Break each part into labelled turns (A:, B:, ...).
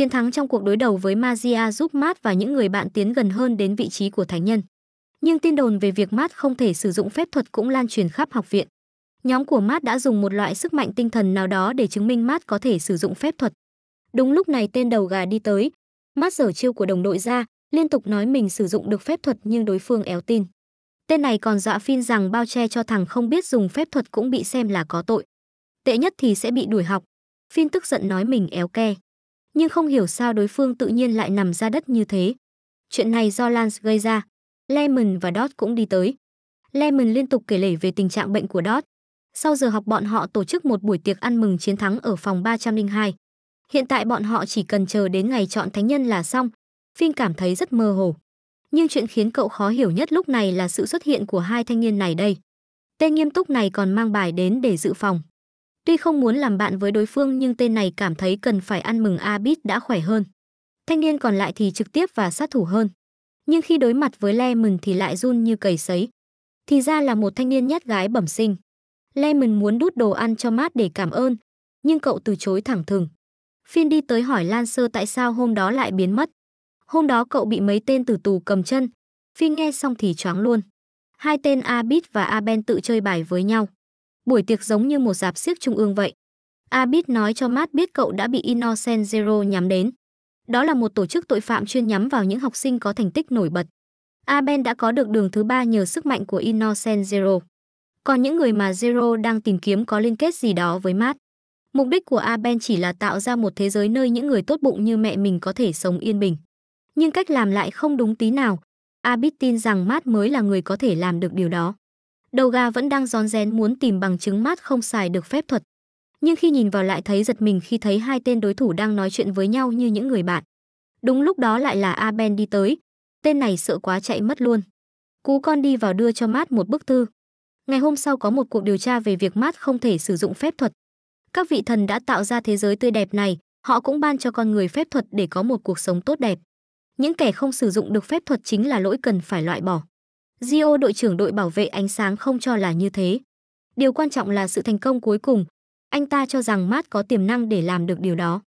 A: Chiến thắng trong cuộc đối đầu với Magia giúp Matt và những người bạn tiến gần hơn đến vị trí của thánh nhân. Nhưng tin đồn về việc Matt không thể sử dụng phép thuật cũng lan truyền khắp học viện. Nhóm của Matt đã dùng một loại sức mạnh tinh thần nào đó để chứng minh Matt có thể sử dụng phép thuật. Đúng lúc này tên đầu gà đi tới, Matt giở chiêu của đồng đội ra, liên tục nói mình sử dụng được phép thuật nhưng đối phương éo tin. Tên này còn dọa Phin rằng bao che cho thằng không biết dùng phép thuật cũng bị xem là có tội. Tệ nhất thì sẽ bị đuổi học. Phin tức giận nói mình éo ke nhưng không hiểu sao đối phương tự nhiên lại nằm ra đất như thế. Chuyện này do Lance gây ra. Lemon và Dot cũng đi tới. Lemon liên tục kể lể về tình trạng bệnh của Dot. Sau giờ học bọn họ tổ chức một buổi tiệc ăn mừng chiến thắng ở phòng 302. Hiện tại bọn họ chỉ cần chờ đến ngày chọn thánh nhân là xong. Phim cảm thấy rất mơ hồ. Nhưng chuyện khiến cậu khó hiểu nhất lúc này là sự xuất hiện của hai thanh niên này đây. Tên nghiêm túc này còn mang bài đến để dự phòng. Tuy không muốn làm bạn với đối phương nhưng tên này cảm thấy cần phải ăn mừng Abit đã khỏe hơn. Thanh niên còn lại thì trực tiếp và sát thủ hơn. Nhưng khi đối mặt với Lemon thì lại run như cầy sấy. Thì ra là một thanh niên nhát gái bẩm sinh. Lemon muốn đút đồ ăn cho mát để cảm ơn, nhưng cậu từ chối thẳng thừng. Phiên đi tới hỏi Lan Sơ tại sao hôm đó lại biến mất. Hôm đó cậu bị mấy tên tử tù cầm chân. Phiên nghe xong thì choáng luôn. Hai tên Abit và Aben tự chơi bài với nhau buổi tiệc giống như một dạp xiếc trung ương vậy. Abit nói cho Matt biết cậu đã bị Innocent Zero nhắm đến. Đó là một tổ chức tội phạm chuyên nhắm vào những học sinh có thành tích nổi bật. Aben đã có được đường thứ ba nhờ sức mạnh của Innocent Zero. Còn những người mà Zero đang tìm kiếm có liên kết gì đó với Matt. Mục đích của Aben chỉ là tạo ra một thế giới nơi những người tốt bụng như mẹ mình có thể sống yên bình. Nhưng cách làm lại không đúng tí nào. Abit tin rằng Matt mới là người có thể làm được điều đó. Đầu gà vẫn đang rón rén muốn tìm bằng chứng mát không xài được phép thuật. Nhưng khi nhìn vào lại thấy giật mình khi thấy hai tên đối thủ đang nói chuyện với nhau như những người bạn. Đúng lúc đó lại là Aben đi tới. Tên này sợ quá chạy mất luôn. Cú con đi vào đưa cho Mát một bức thư. Ngày hôm sau có một cuộc điều tra về việc Mát không thể sử dụng phép thuật. Các vị thần đã tạo ra thế giới tươi đẹp này, họ cũng ban cho con người phép thuật để có một cuộc sống tốt đẹp. Những kẻ không sử dụng được phép thuật chính là lỗi cần phải loại bỏ. Gio đội trưởng đội bảo vệ ánh sáng không cho là như thế. Điều quan trọng là sự thành công cuối cùng. Anh ta cho rằng Matt có tiềm năng để làm được điều đó.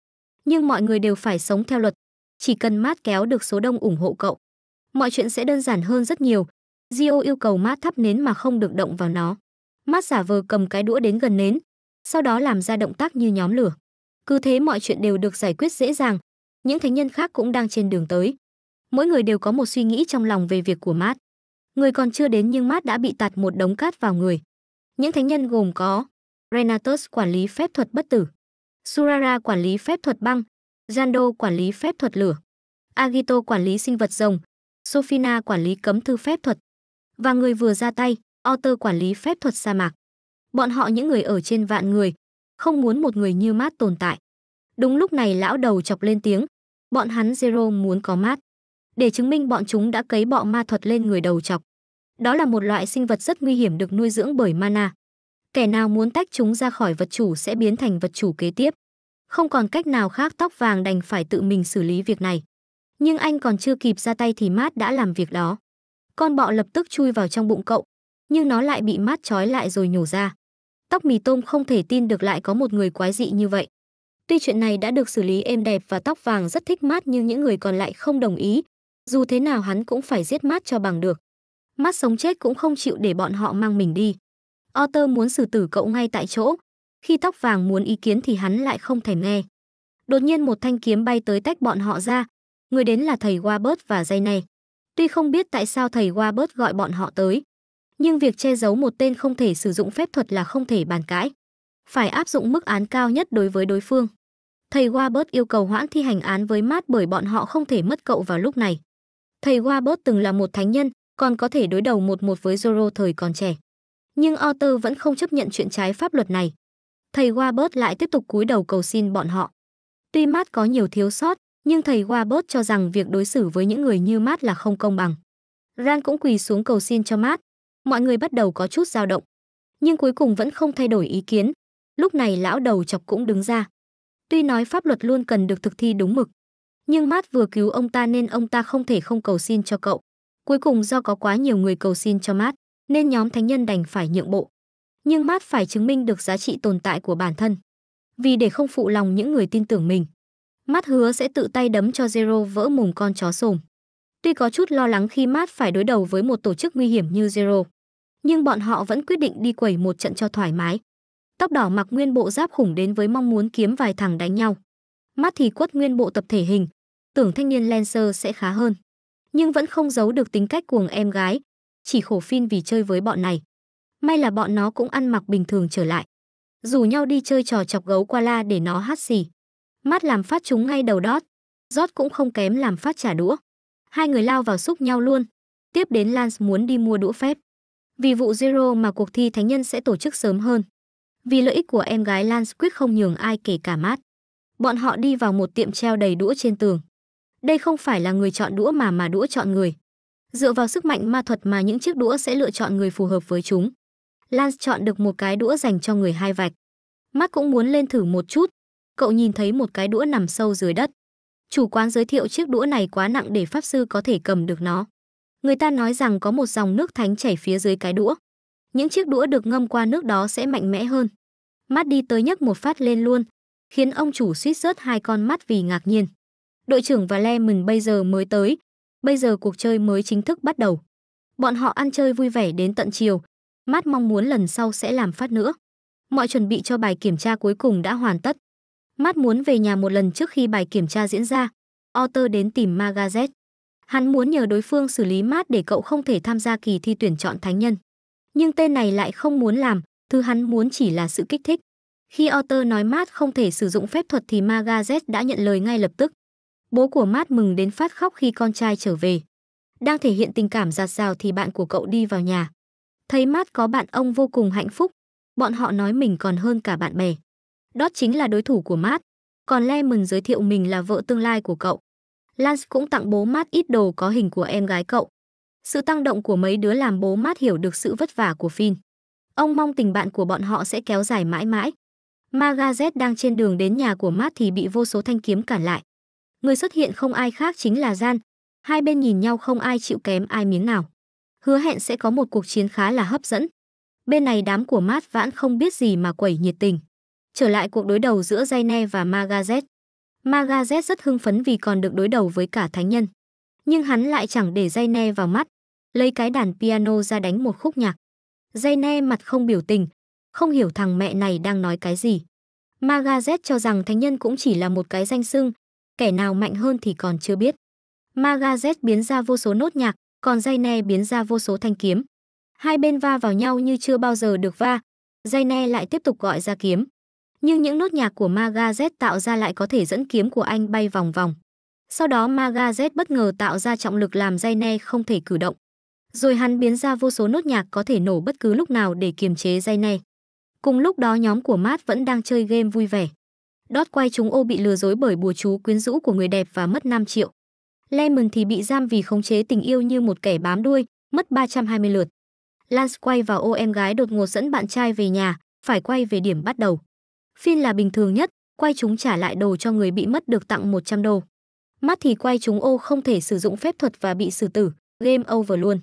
A: Nhưng mọi người đều phải sống theo luật. Chỉ cần Matt kéo được số đông ủng hộ cậu. Mọi chuyện sẽ đơn giản hơn rất nhiều. Gio yêu cầu Matt thắp nến mà không được động vào nó. Matt giả vờ cầm cái đũa đến gần nến, sau đó làm ra động tác như nhóm lửa. Cứ thế mọi chuyện đều được giải quyết dễ dàng. Những thánh nhân khác cũng đang trên đường tới. Mỗi người đều có một suy nghĩ trong lòng về việc của Matt. Người còn chưa đến nhưng Mát đã bị tạt một đống cát vào người. Những thánh nhân gồm có Renatus quản lý phép thuật bất tử, Surara quản lý phép thuật băng, Jando quản lý phép thuật lửa, Agito quản lý sinh vật rồng, Sofina quản lý cấm thư phép thuật và người vừa ra tay, Otter quản lý phép thuật sa mạc. Bọn họ những người ở trên vạn người, không muốn một người như Mát tồn tại. Đúng lúc này lão đầu chọc lên tiếng, bọn hắn Zero muốn có Mát. Để chứng minh bọn chúng đã cấy bọ ma thuật lên người đầu chọc. Đó là một loại sinh vật rất nguy hiểm được nuôi dưỡng bởi mana. Kẻ nào muốn tách chúng ra khỏi vật chủ sẽ biến thành vật chủ kế tiếp. Không còn cách nào khác tóc vàng đành phải tự mình xử lý việc này. Nhưng anh còn chưa kịp ra tay thì Mát đã làm việc đó. Con bọ lập tức chui vào trong bụng cậu, nhưng nó lại bị Mát trói lại rồi nhổ ra. Tóc mì tôm không thể tin được lại có một người quái dị như vậy. Tuy chuyện này đã được xử lý êm đẹp và tóc vàng rất thích Mát nhưng những người còn lại không đồng ý. Dù thế nào hắn cũng phải giết Mát cho bằng được mắt sống chết cũng không chịu để bọn họ mang mình đi. Otter muốn xử tử cậu ngay tại chỗ, khi tóc vàng muốn ý kiến thì hắn lại không thèm nghe. Đột nhiên một thanh kiếm bay tới tách bọn họ ra, người đến là thầy Warbird và dây này. Tuy không biết tại sao thầy Warbird gọi bọn họ tới, nhưng việc che giấu một tên không thể sử dụng phép thuật là không thể bàn cãi. Phải áp dụng mức án cao nhất đối với đối phương. Thầy Warbird yêu cầu hoãn thi hành án với mát bởi bọn họ không thể mất cậu vào lúc này. Thầy Warbird từng là một thánh nhân, còn có thể đối đầu một một với Zoro thời còn trẻ. Nhưng Otter vẫn không chấp nhận chuyện trái pháp luật này. Thầy Warbert lại tiếp tục cúi đầu cầu xin bọn họ. Tuy Matt có nhiều thiếu sót, nhưng thầy Warbert cho rằng việc đối xử với những người như Matt là không công bằng. Ran cũng quỳ xuống cầu xin cho Matt. Mọi người bắt đầu có chút dao động, nhưng cuối cùng vẫn không thay đổi ý kiến. Lúc này lão đầu chọc cũng đứng ra. Tuy nói pháp luật luôn cần được thực thi đúng mực, nhưng Matt vừa cứu ông ta nên ông ta không thể không cầu xin cho cậu. Cuối cùng do có quá nhiều người cầu xin cho Mát, nên nhóm thánh nhân đành phải nhượng bộ. Nhưng Mát phải chứng minh được giá trị tồn tại của bản thân. Vì để không phụ lòng những người tin tưởng mình, Mát hứa sẽ tự tay đấm cho Zero vỡ mùng con chó sồm. Tuy có chút lo lắng khi Mát phải đối đầu với một tổ chức nguy hiểm như Zero, nhưng bọn họ vẫn quyết định đi quẩy một trận cho thoải mái. Tóc đỏ mặc nguyên bộ giáp khủng đến với mong muốn kiếm vài thằng đánh nhau. Mát thì quất nguyên bộ tập thể hình, tưởng thanh niên Lancer sẽ khá hơn nhưng vẫn không giấu được tính cách cuồng em gái, chỉ khổ phin vì chơi với bọn này. May là bọn nó cũng ăn mặc bình thường trở lại. dù nhau đi chơi trò chọc gấu qua la để nó hát xì. mát làm phát chúng ngay đầu đót, rót cũng không kém làm phát trả đũa. Hai người lao vào xúc nhau luôn. Tiếp đến Lance muốn đi mua đũa phép. Vì vụ Zero mà cuộc thi thánh nhân sẽ tổ chức sớm hơn. Vì lợi ích của em gái Lance quyết không nhường ai kể cả mát. Bọn họ đi vào một tiệm treo đầy đũa trên tường. Đây không phải là người chọn đũa mà mà đũa chọn người. Dựa vào sức mạnh ma thuật mà những chiếc đũa sẽ lựa chọn người phù hợp với chúng. Lance chọn được một cái đũa dành cho người hai vạch. Mắt cũng muốn lên thử một chút. Cậu nhìn thấy một cái đũa nằm sâu dưới đất. Chủ quán giới thiệu chiếc đũa này quá nặng để pháp sư có thể cầm được nó. Người ta nói rằng có một dòng nước thánh chảy phía dưới cái đũa. Những chiếc đũa được ngâm qua nước đó sẽ mạnh mẽ hơn. Mắt đi tới nhấc một phát lên luôn, khiến ông chủ suýt rớt hai con mắt vì ngạc nhiên đội trưởng và Lemon bây giờ mới tới. Bây giờ cuộc chơi mới chính thức bắt đầu. Bọn họ ăn chơi vui vẻ đến tận chiều. Matt mong muốn lần sau sẽ làm phát nữa. Mọi chuẩn bị cho bài kiểm tra cuối cùng đã hoàn tất. Matt muốn về nhà một lần trước khi bài kiểm tra diễn ra. Otter đến tìm Magazet. Hắn muốn nhờ đối phương xử lý Matt để cậu không thể tham gia kỳ thi tuyển chọn thánh nhân. Nhưng tên này lại không muốn làm, thứ hắn muốn chỉ là sự kích thích. Khi Otter nói Matt không thể sử dụng phép thuật thì Magazet đã nhận lời ngay lập tức. Bố của Matt mừng đến phát khóc khi con trai trở về. Đang thể hiện tình cảm giạt rào thì bạn của cậu đi vào nhà. Thấy Matt có bạn ông vô cùng hạnh phúc. Bọn họ nói mình còn hơn cả bạn bè. Đó chính là đối thủ của Matt. Còn Lemon giới thiệu mình là vợ tương lai của cậu. Lance cũng tặng bố Matt ít đồ có hình của em gái cậu. Sự tăng động của mấy đứa làm bố Matt hiểu được sự vất vả của Finn. Ông mong tình bạn của bọn họ sẽ kéo dài mãi mãi. Magazet đang trên đường đến nhà của Matt thì bị vô số thanh kiếm cản lại. Người xuất hiện không ai khác chính là Gian. Hai bên nhìn nhau không ai chịu kém ai miếng nào. Hứa hẹn sẽ có một cuộc chiến khá là hấp dẫn. Bên này đám của Mát Vãn không biết gì mà quẩy nhiệt tình. Trở lại cuộc đối đầu giữa Jaine và Magazet. Magazet rất hưng phấn vì còn được đối đầu với cả thánh nhân. Nhưng hắn lại chẳng để Jaine vào mắt, lấy cái đàn piano ra đánh một khúc nhạc. Jaine mặt không biểu tình, không hiểu thằng mẹ này đang nói cái gì. Magazet cho rằng thánh nhân cũng chỉ là một cái danh xưng, kẻ nào mạnh hơn thì còn chưa biết. Magazet biến ra vô số nốt nhạc, còn dây ne biến ra vô số thanh kiếm. Hai bên va vào nhau như chưa bao giờ được va, Dây ne lại tiếp tục gọi ra kiếm. Nhưng những nốt nhạc của Magazet tạo ra lại có thể dẫn kiếm của anh bay vòng vòng. Sau đó Magazet bất ngờ tạo ra trọng lực làm dây ne không thể cử động. Rồi hắn biến ra vô số nốt nhạc có thể nổ bất cứ lúc nào để kiềm chế dây ne. Cùng lúc đó nhóm của Matt vẫn đang chơi game vui vẻ. Dot quay chúng ô bị lừa dối bởi bùa chú quyến rũ của người đẹp và mất 5 triệu. Lemon thì bị giam vì khống chế tình yêu như một kẻ bám đuôi, mất 320 lượt. Lance quay vào ô em gái đột ngột dẫn bạn trai về nhà, phải quay về điểm bắt đầu. Finn là bình thường nhất, quay chúng trả lại đồ cho người bị mất được tặng 100 đô. Mắt thì quay chúng ô không thể sử dụng phép thuật và bị xử tử, game over luôn.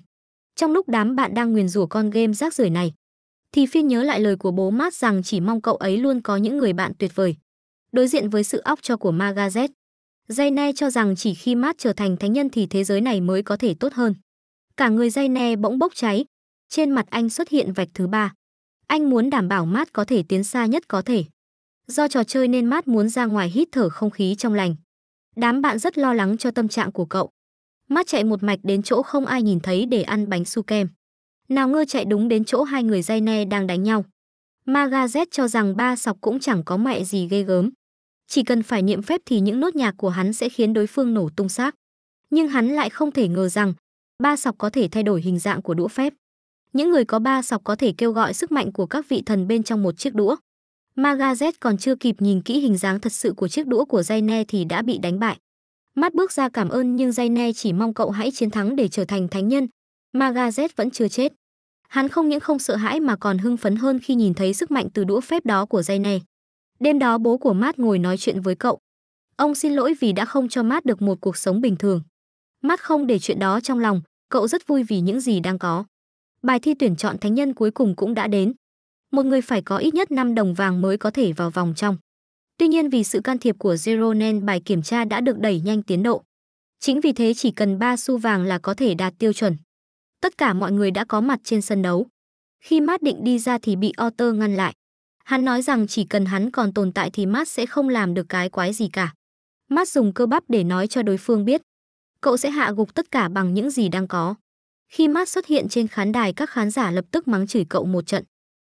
A: Trong lúc đám bạn đang nguyền rủa con game rác rưởi này, thì Finn nhớ lại lời của bố Matt rằng chỉ mong cậu ấy luôn có những người bạn tuyệt vời đối diện với sự óc cho của Magazet. Jayne cho rằng chỉ khi Matt trở thành thánh nhân thì thế giới này mới có thể tốt hơn. Cả người Jayne bỗng bốc cháy. Trên mặt anh xuất hiện vạch thứ ba. Anh muốn đảm bảo Matt có thể tiến xa nhất có thể. Do trò chơi nên Matt muốn ra ngoài hít thở không khí trong lành. Đám bạn rất lo lắng cho tâm trạng của cậu. Matt chạy một mạch đến chỗ không ai nhìn thấy để ăn bánh su kem. Nào ngơ chạy đúng đến chỗ hai người Jayne đang đánh nhau. Magazet cho rằng ba sọc cũng chẳng có mẹ gì ghê gớm. Chỉ cần phải niệm phép thì những nốt nhạc của hắn sẽ khiến đối phương nổ tung xác. Nhưng hắn lại không thể ngờ rằng, ba sọc có thể thay đổi hình dạng của đũa phép. Những người có ba sọc có thể kêu gọi sức mạnh của các vị thần bên trong một chiếc đũa. Magazet còn chưa kịp nhìn kỹ hình dáng thật sự của chiếc đũa của Jayne thì đã bị đánh bại. Mắt bước ra cảm ơn nhưng Jayne chỉ mong cậu hãy chiến thắng để trở thành thánh nhân. Magazet vẫn chưa chết. Hắn không những không sợ hãi mà còn hưng phấn hơn khi nhìn thấy sức mạnh từ đũa phép đó của Jayne. Đêm đó bố của Matt ngồi nói chuyện với cậu. Ông xin lỗi vì đã không cho Matt được một cuộc sống bình thường. Matt không để chuyện đó trong lòng, cậu rất vui vì những gì đang có. Bài thi tuyển chọn thánh nhân cuối cùng cũng đã đến. Một người phải có ít nhất 5 đồng vàng mới có thể vào vòng trong. Tuy nhiên vì sự can thiệp của Zero nên bài kiểm tra đã được đẩy nhanh tiến độ. Chính vì thế chỉ cần 3 xu vàng là có thể đạt tiêu chuẩn. Tất cả mọi người đã có mặt trên sân đấu. Khi Matt định đi ra thì bị Otter ngăn lại. Hắn nói rằng chỉ cần hắn còn tồn tại thì Matt sẽ không làm được cái quái gì cả. Matt dùng cơ bắp để nói cho đối phương biết. Cậu sẽ hạ gục tất cả bằng những gì đang có. Khi Matt xuất hiện trên khán đài các khán giả lập tức mắng chửi cậu một trận.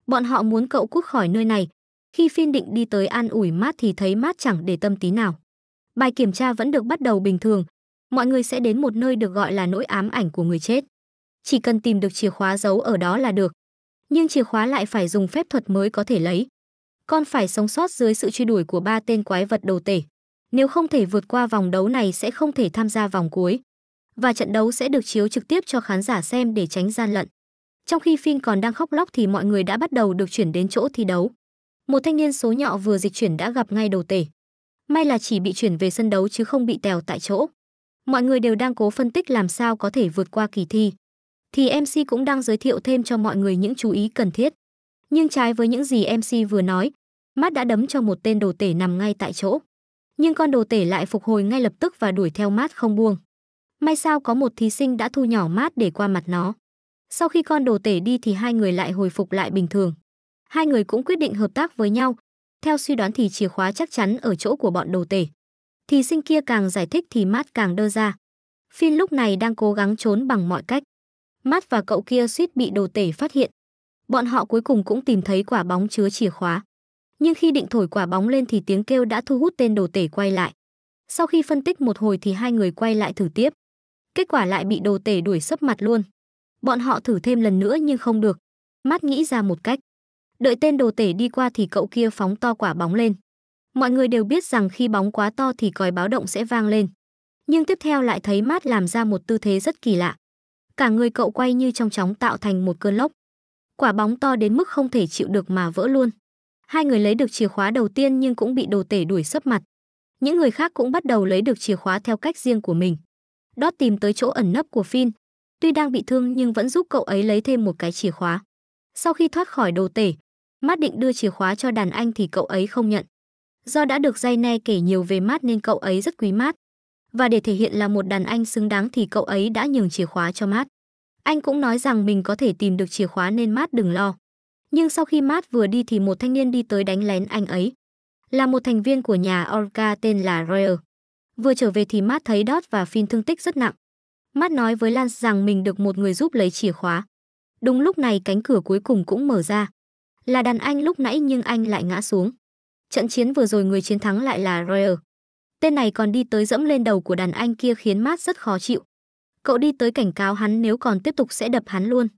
A: Bọn họ muốn cậu cút khỏi nơi này. Khi phiên định đi tới an ủi Matt thì thấy Matt chẳng để tâm tí nào. Bài kiểm tra vẫn được bắt đầu bình thường. Mọi người sẽ đến một nơi được gọi là nỗi ám ảnh của người chết. Chỉ cần tìm được chìa khóa giấu ở đó là được nhưng chìa khóa lại phải dùng phép thuật mới có thể lấy. Con phải sống sót dưới sự truy đuổi của ba tên quái vật đầu tể. Nếu không thể vượt qua vòng đấu này sẽ không thể tham gia vòng cuối. Và trận đấu sẽ được chiếu trực tiếp cho khán giả xem để tránh gian lận. Trong khi phim còn đang khóc lóc thì mọi người đã bắt đầu được chuyển đến chỗ thi đấu. Một thanh niên số nhọ vừa dịch chuyển đã gặp ngay đầu tể. May là chỉ bị chuyển về sân đấu chứ không bị tèo tại chỗ. Mọi người đều đang cố phân tích làm sao có thể vượt qua kỳ thi thì MC cũng đang giới thiệu thêm cho mọi người những chú ý cần thiết. Nhưng trái với những gì MC vừa nói, Matt đã đấm cho một tên đồ tể nằm ngay tại chỗ. Nhưng con đồ tể lại phục hồi ngay lập tức và đuổi theo Matt không buông. May sao có một thí sinh đã thu nhỏ Matt để qua mặt nó. Sau khi con đồ tể đi thì hai người lại hồi phục lại bình thường. Hai người cũng quyết định hợp tác với nhau. Theo suy đoán thì chìa khóa chắc chắn ở chỗ của bọn đồ tể. Thí sinh kia càng giải thích thì Matt càng đơ ra. Finn lúc này đang cố gắng trốn bằng mọi cách. Matt và cậu kia suýt bị đồ tể phát hiện. Bọn họ cuối cùng cũng tìm thấy quả bóng chứa chìa khóa. Nhưng khi định thổi quả bóng lên thì tiếng kêu đã thu hút tên đồ tể quay lại. Sau khi phân tích một hồi thì hai người quay lại thử tiếp. Kết quả lại bị đồ tể đuổi sấp mặt luôn. Bọn họ thử thêm lần nữa nhưng không được. Matt nghĩ ra một cách. Đợi tên đồ tể đi qua thì cậu kia phóng to quả bóng lên. Mọi người đều biết rằng khi bóng quá to thì còi báo động sẽ vang lên. Nhưng tiếp theo lại thấy Matt làm ra một tư thế rất kỳ lạ. Cả người cậu quay như trong chóng tạo thành một cơn lốc. Quả bóng to đến mức không thể chịu được mà vỡ luôn. Hai người lấy được chìa khóa đầu tiên nhưng cũng bị đồ tể đuổi sấp mặt. Những người khác cũng bắt đầu lấy được chìa khóa theo cách riêng của mình. Đót tìm tới chỗ ẩn nấp của Phin. Tuy đang bị thương nhưng vẫn giúp cậu ấy lấy thêm một cái chìa khóa. Sau khi thoát khỏi đồ tể, mát định đưa chìa khóa cho đàn anh thì cậu ấy không nhận. Do đã được dây ne kể nhiều về mát nên cậu ấy rất quý mát và để thể hiện là một đàn anh xứng đáng thì cậu ấy đã nhường chìa khóa cho Matt. Anh cũng nói rằng mình có thể tìm được chìa khóa nên Matt đừng lo. Nhưng sau khi Matt vừa đi thì một thanh niên đi tới đánh lén anh ấy. Là một thành viên của nhà Orca tên là Royer. Vừa trở về thì Matt thấy Dot và Finn thương tích rất nặng. Matt nói với Lance rằng mình được một người giúp lấy chìa khóa. Đúng lúc này cánh cửa cuối cùng cũng mở ra. Là đàn anh lúc nãy nhưng anh lại ngã xuống. Trận chiến vừa rồi người chiến thắng lại là Royer. Tên này còn đi tới dẫm lên đầu của đàn anh kia khiến Mát rất khó chịu. Cậu đi tới cảnh cáo hắn nếu còn tiếp tục sẽ đập hắn luôn.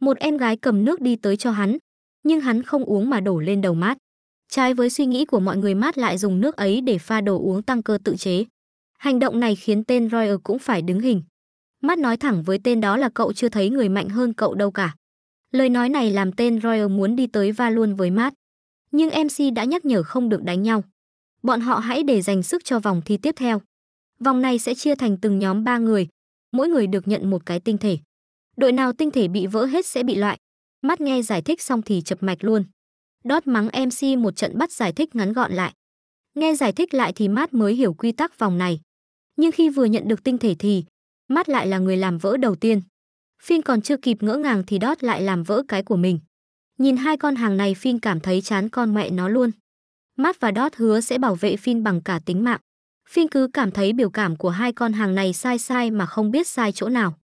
A: Một em gái cầm nước đi tới cho hắn, nhưng hắn không uống mà đổ lên đầu Mát. Trái với suy nghĩ của mọi người Mát lại dùng nước ấy để pha đồ uống tăng cơ tự chế. Hành động này khiến tên Royer cũng phải đứng hình. Mát nói thẳng với tên đó là cậu chưa thấy người mạnh hơn cậu đâu cả. Lời nói này làm tên Royer muốn đi tới va luôn với Mát. Nhưng MC đã nhắc nhở không được đánh nhau bọn họ hãy để dành sức cho vòng thi tiếp theo. Vòng này sẽ chia thành từng nhóm 3 người, mỗi người được nhận một cái tinh thể. Đội nào tinh thể bị vỡ hết sẽ bị loại. Mắt nghe giải thích xong thì chập mạch luôn. Đót mắng MC một trận bắt giải thích ngắn gọn lại. Nghe giải thích lại thì Mát mới hiểu quy tắc vòng này. Nhưng khi vừa nhận được tinh thể thì, Mát lại là người làm vỡ đầu tiên. Phiên còn chưa kịp ngỡ ngàng thì Đót lại làm vỡ cái của mình. Nhìn hai con hàng này Phiên cảm thấy chán con mẹ nó luôn. Matt và Dot hứa sẽ bảo vệ Finn bằng cả tính mạng. Finn cứ cảm thấy biểu cảm của hai con hàng này sai sai mà không biết sai chỗ nào.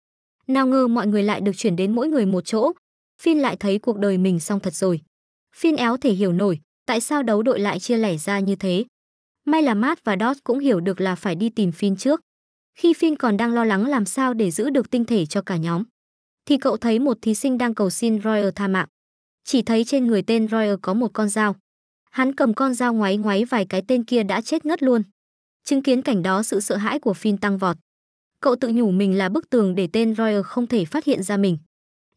A: Nào ngờ mọi người lại được chuyển đến mỗi người một chỗ. Finn lại thấy cuộc đời mình xong thật rồi. Finn éo thể hiểu nổi, tại sao đấu đội lại chia lẻ ra như thế. May là Matt và Dot cũng hiểu được là phải đi tìm Finn trước. Khi Finn còn đang lo lắng làm sao để giữ được tinh thể cho cả nhóm, thì cậu thấy một thí sinh đang cầu xin Royer tha mạng. Chỉ thấy trên người tên Royer có một con dao. Hắn cầm con dao ngoáy ngoáy vài cái tên kia đã chết ngất luôn. Chứng kiến cảnh đó sự sợ hãi của Phin tăng vọt. Cậu tự nhủ mình là bức tường để tên Royer không thể phát hiện ra mình.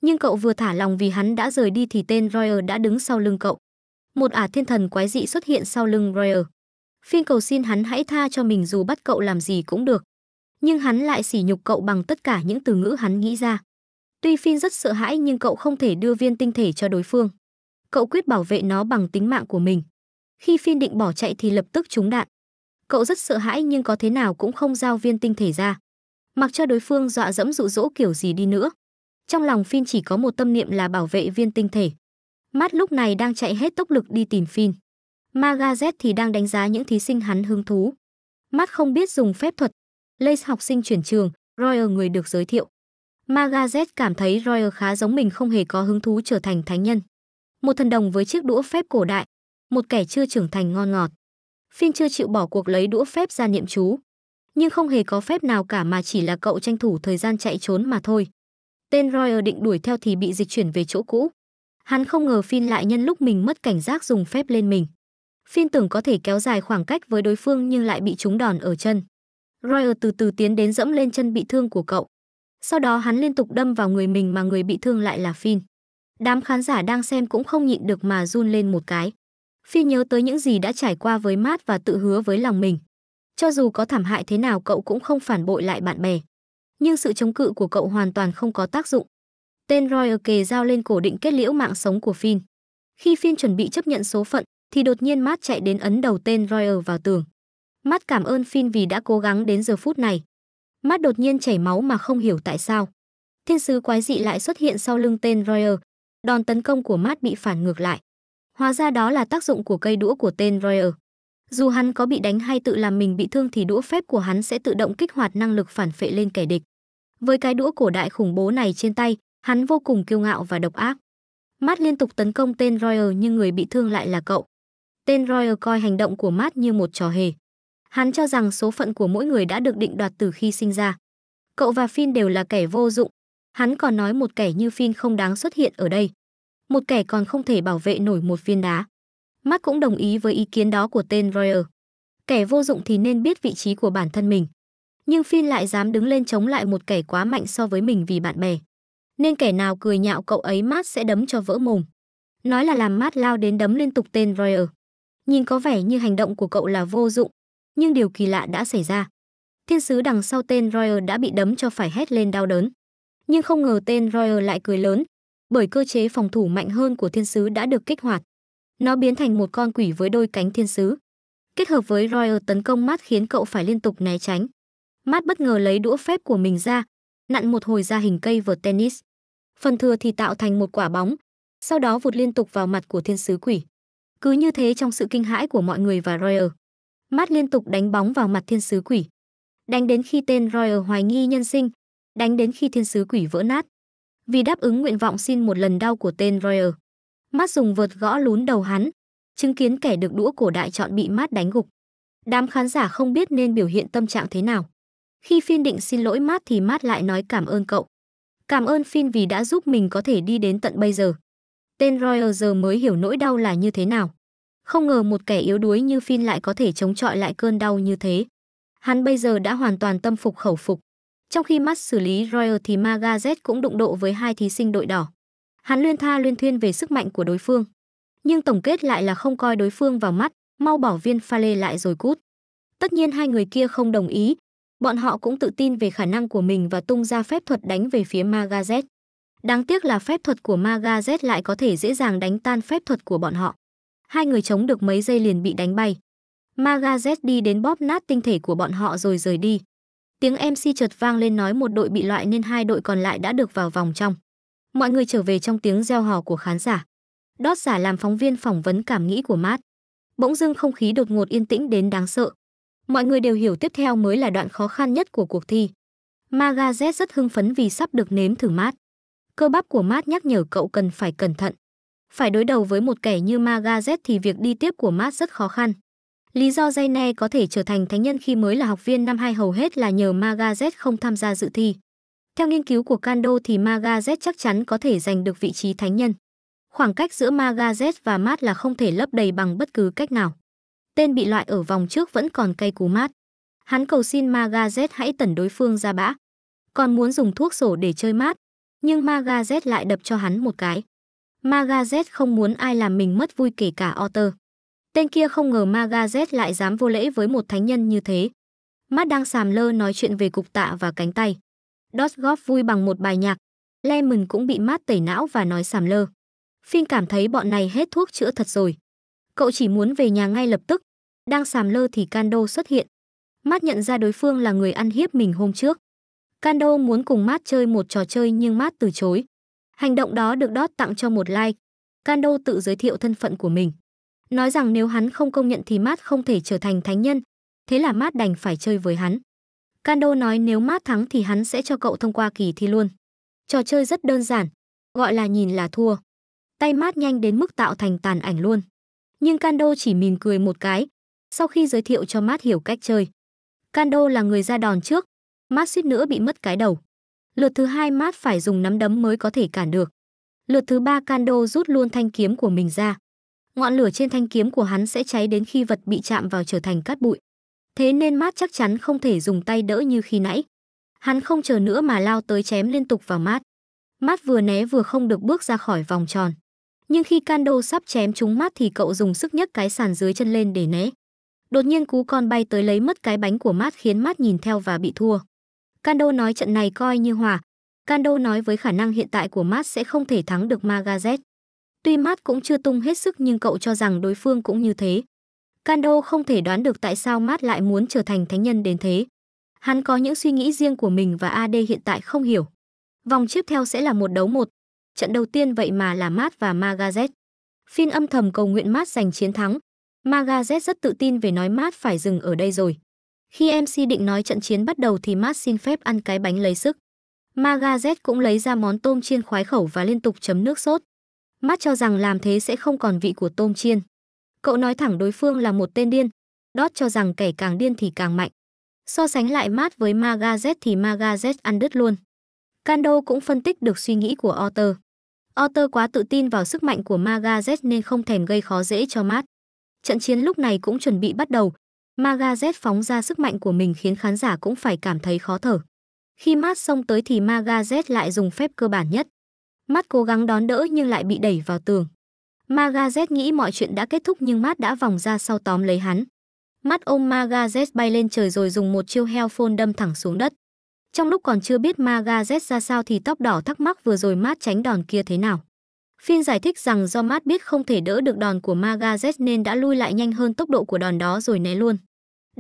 A: Nhưng cậu vừa thả lòng vì hắn đã rời đi thì tên Royer đã đứng sau lưng cậu. Một ả thiên thần quái dị xuất hiện sau lưng Royer. Phin cầu xin hắn hãy tha cho mình dù bắt cậu làm gì cũng được. Nhưng hắn lại sỉ nhục cậu bằng tất cả những từ ngữ hắn nghĩ ra. Tuy Phin rất sợ hãi nhưng cậu không thể đưa viên tinh thể cho đối phương cậu quyết bảo vệ nó bằng tính mạng của mình. Khi phiên định bỏ chạy thì lập tức trúng đạn. Cậu rất sợ hãi nhưng có thế nào cũng không giao viên tinh thể ra. Mặc cho đối phương dọa dẫm dụ dỗ kiểu gì đi nữa. Trong lòng phiên chỉ có một tâm niệm là bảo vệ viên tinh thể. Matt lúc này đang chạy hết tốc lực đi tìm phiên. Magazet thì đang đánh giá những thí sinh hắn hứng thú. Matt không biết dùng phép thuật. Lace học sinh chuyển trường, Royer người được giới thiệu. Magazet cảm thấy Royer khá giống mình không hề có hứng thú trở thành thánh nhân một thần đồng với chiếc đũa phép cổ đại, một kẻ chưa trưởng thành ngon ngọt. Phiên chưa chịu bỏ cuộc lấy đũa phép ra niệm chú, nhưng không hề có phép nào cả mà chỉ là cậu tranh thủ thời gian chạy trốn mà thôi. Tên Royer định đuổi theo thì bị dịch chuyển về chỗ cũ. Hắn không ngờ Phiên lại nhân lúc mình mất cảnh giác dùng phép lên mình. Phiên tưởng có thể kéo dài khoảng cách với đối phương nhưng lại bị trúng đòn ở chân. Royer từ từ tiến đến dẫm lên chân bị thương của cậu. Sau đó hắn liên tục đâm vào người mình mà người bị thương lại là Phiên. Đám khán giả đang xem cũng không nhịn được mà run lên một cái. Phi nhớ tới những gì đã trải qua với Matt và tự hứa với lòng mình. Cho dù có thảm hại thế nào cậu cũng không phản bội lại bạn bè. Nhưng sự chống cự của cậu hoàn toàn không có tác dụng. Tên Roy kề dao lên cổ định kết liễu mạng sống của Finn. Khi Finn chuẩn bị chấp nhận số phận, thì đột nhiên Matt chạy đến ấn đầu tên Royer vào tường. Matt cảm ơn Finn vì đã cố gắng đến giờ phút này. Matt đột nhiên chảy máu mà không hiểu tại sao. Thiên sứ quái dị lại xuất hiện sau lưng tên Royer, đòn tấn công của Matt bị phản ngược lại. Hóa ra đó là tác dụng của cây đũa của tên Royer. Dù hắn có bị đánh hay tự làm mình bị thương thì đũa phép của hắn sẽ tự động kích hoạt năng lực phản phệ lên kẻ địch. Với cái đũa cổ đại khủng bố này trên tay, hắn vô cùng kiêu ngạo và độc ác. Matt liên tục tấn công tên Royer nhưng người bị thương lại là cậu. Tên Royer coi hành động của Matt như một trò hề. Hắn cho rằng số phận của mỗi người đã được định đoạt từ khi sinh ra. Cậu và Finn đều là kẻ vô dụng, Hắn còn nói một kẻ như Phin không đáng xuất hiện ở đây. Một kẻ còn không thể bảo vệ nổi một viên đá. Mark cũng đồng ý với ý kiến đó của tên Royer. Kẻ vô dụng thì nên biết vị trí của bản thân mình. Nhưng Phin lại dám đứng lên chống lại một kẻ quá mạnh so với mình vì bạn bè. Nên kẻ nào cười nhạo cậu ấy mát sẽ đấm cho vỡ mồm. Nói là làm mát lao đến đấm liên tục tên Royer. Nhìn có vẻ như hành động của cậu là vô dụng, nhưng điều kỳ lạ đã xảy ra. Thiên sứ đằng sau tên Royer đã bị đấm cho phải hét lên đau đớn nhưng không ngờ tên Royer lại cười lớn, bởi cơ chế phòng thủ mạnh hơn của thiên sứ đã được kích hoạt. Nó biến thành một con quỷ với đôi cánh thiên sứ. Kết hợp với Royer tấn công Matt khiến cậu phải liên tục né tránh. Matt bất ngờ lấy đũa phép của mình ra, nặn một hồi ra hình cây vợt tennis. Phần thừa thì tạo thành một quả bóng, sau đó vụt liên tục vào mặt của thiên sứ quỷ. Cứ như thế trong sự kinh hãi của mọi người và Royer, Matt liên tục đánh bóng vào mặt thiên sứ quỷ. Đánh đến khi tên Royer hoài nghi nhân sinh, đánh đến khi thiên sứ quỷ vỡ nát. Vì đáp ứng nguyện vọng xin một lần đau của tên Royer, Matt dùng vợt gõ lún đầu hắn, chứng kiến kẻ được đũa của đại chọn bị Matt đánh gục. Đám khán giả không biết nên biểu hiện tâm trạng thế nào. Khi Phin định xin lỗi Matt thì Matt lại nói cảm ơn cậu. Cảm ơn Phin vì đã giúp mình có thể đi đến tận bây giờ. Tên Royer giờ mới hiểu nỗi đau là như thế nào. Không ngờ một kẻ yếu đuối như Phin lại có thể chống chọi lại cơn đau như thế. Hắn bây giờ đã hoàn toàn tâm phục khẩu phục. Trong khi mắt xử lý Royal thì Magazet cũng đụng độ với hai thí sinh đội đỏ. Hắn luyên tha luyên thuyên về sức mạnh của đối phương. Nhưng tổng kết lại là không coi đối phương vào mắt, mau bỏ viên pha lê lại rồi cút. Tất nhiên hai người kia không đồng ý. Bọn họ cũng tự tin về khả năng của mình và tung ra phép thuật đánh về phía Magazet. Đáng tiếc là phép thuật của Magazet lại có thể dễ dàng đánh tan phép thuật của bọn họ. Hai người chống được mấy giây liền bị đánh bay. Magazet đi đến bóp nát tinh thể của bọn họ rồi rời đi. Tiếng MC chợt vang lên nói một đội bị loại nên hai đội còn lại đã được vào vòng trong. Mọi người trở về trong tiếng reo hò của khán giả. Đót giả làm phóng viên phỏng vấn cảm nghĩ của Mát. Bỗng dưng không khí đột ngột yên tĩnh đến đáng sợ. Mọi người đều hiểu tiếp theo mới là đoạn khó khăn nhất của cuộc thi. Magazet rất hưng phấn vì sắp được nếm thử Mát. Cơ bắp của Mát nhắc nhở cậu cần phải cẩn thận. Phải đối đầu với một kẻ như Magazet thì việc đi tiếp của Mát rất khó khăn. Lý do Jayne có thể trở thành thánh nhân khi mới là học viên năm 2 hầu hết là nhờ Magazet không tham gia dự thi. Theo nghiên cứu của Kando thì Magazet chắc chắn có thể giành được vị trí thánh nhân. Khoảng cách giữa Magazet và Mát là không thể lấp đầy bằng bất cứ cách nào. Tên bị loại ở vòng trước vẫn còn cay cú Mát. Hắn cầu xin Magazet hãy tẩn đối phương ra bã. Còn muốn dùng thuốc sổ để chơi Mát, nhưng Magazet lại đập cho hắn một cái. Magazet không muốn ai làm mình mất vui kể cả Otter. Tên kia không ngờ Magazet lại dám vô lễ với một thánh nhân như thế. Mắt đang sàm lơ nói chuyện về cục tạ và cánh tay. Dosgoff vui bằng một bài nhạc. Lemon cũng bị mát tẩy não và nói sàm lơ. Phim cảm thấy bọn này hết thuốc chữa thật rồi. Cậu chỉ muốn về nhà ngay lập tức. Đang sàm lơ thì Kando xuất hiện. Mát nhận ra đối phương là người ăn hiếp mình hôm trước. Kando muốn cùng Mát chơi một trò chơi nhưng Mát từ chối. Hành động đó được Dot tặng cho một like. Kando tự giới thiệu thân phận của mình nói rằng nếu hắn không công nhận thì Mát không thể trở thành thánh nhân, thế là Mát đành phải chơi với hắn. Kando nói nếu Mát thắng thì hắn sẽ cho cậu thông qua kỳ thi luôn. Trò chơi rất đơn giản, gọi là nhìn là thua. Tay Mát nhanh đến mức tạo thành tàn ảnh luôn. Nhưng Kando chỉ mỉm cười một cái, sau khi giới thiệu cho Mát hiểu cách chơi. Kando là người ra đòn trước, Mát suýt nữa bị mất cái đầu. Lượt thứ hai Mát phải dùng nắm đấm mới có thể cản được. Lượt thứ ba Kando rút luôn thanh kiếm của mình ra ngọn lửa trên thanh kiếm của hắn sẽ cháy đến khi vật bị chạm vào trở thành cát bụi. Thế nên Mát chắc chắn không thể dùng tay đỡ như khi nãy. Hắn không chờ nữa mà lao tới chém liên tục vào Mát. Mát vừa né vừa không được bước ra khỏi vòng tròn. Nhưng khi Kando sắp chém trúng Mát thì cậu dùng sức nhấc cái sàn dưới chân lên để né. Đột nhiên cú con bay tới lấy mất cái bánh của Mát khiến Mát nhìn theo và bị thua. Kando nói trận này coi như hòa. Kando nói với khả năng hiện tại của Mát sẽ không thể thắng được Magazet. Tuy Matt cũng chưa tung hết sức nhưng cậu cho rằng đối phương cũng như thế. Kando không thể đoán được tại sao Matt lại muốn trở thành thánh nhân đến thế. Hắn có những suy nghĩ riêng của mình và AD hiện tại không hiểu. Vòng tiếp theo sẽ là một đấu một. Trận đầu tiên vậy mà là Matt và Magazet. Finn âm thầm cầu nguyện Matt giành chiến thắng. Magazet rất tự tin về nói Matt phải dừng ở đây rồi. Khi MC định nói trận chiến bắt đầu thì Matt xin phép ăn cái bánh lấy sức. Magazet cũng lấy ra món tôm chiên khoái khẩu và liên tục chấm nước sốt. Matt cho rằng làm thế sẽ không còn vị của tôm chiên. Cậu nói thẳng đối phương là một tên điên. Dot cho rằng kẻ càng điên thì càng mạnh. So sánh lại Matt với Magazet thì Magazet ăn đứt luôn. Kando cũng phân tích được suy nghĩ của Otter. Otter quá tự tin vào sức mạnh của Magazet nên không thèm gây khó dễ cho Matt. Trận chiến lúc này cũng chuẩn bị bắt đầu. Magazet phóng ra sức mạnh của mình khiến khán giả cũng phải cảm thấy khó thở. Khi Matt xông tới thì Magazet lại dùng phép cơ bản nhất. Mắt cố gắng đón đỡ nhưng lại bị đẩy vào tường. Magazet nghĩ mọi chuyện đã kết thúc nhưng Matt đã vòng ra sau tóm lấy hắn. Matt ôm Magazet bay lên trời rồi dùng một chiêu heo phôn đâm thẳng xuống đất. Trong lúc còn chưa biết Magazet ra sao thì tóc đỏ thắc mắc vừa rồi mát tránh đòn kia thế nào. Phiên giải thích rằng do mát biết không thể đỡ được đòn của Magazet nên đã lui lại nhanh hơn tốc độ của đòn đó rồi né luôn.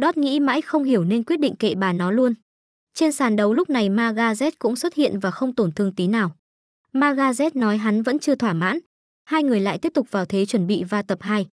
A: Dot nghĩ mãi không hiểu nên quyết định kệ bà nó luôn. Trên sàn đấu lúc này Magazet cũng xuất hiện và không tổn thương tí nào. Magazet nói hắn vẫn chưa thỏa mãn. Hai người lại tiếp tục vào thế chuẩn bị và tập 2.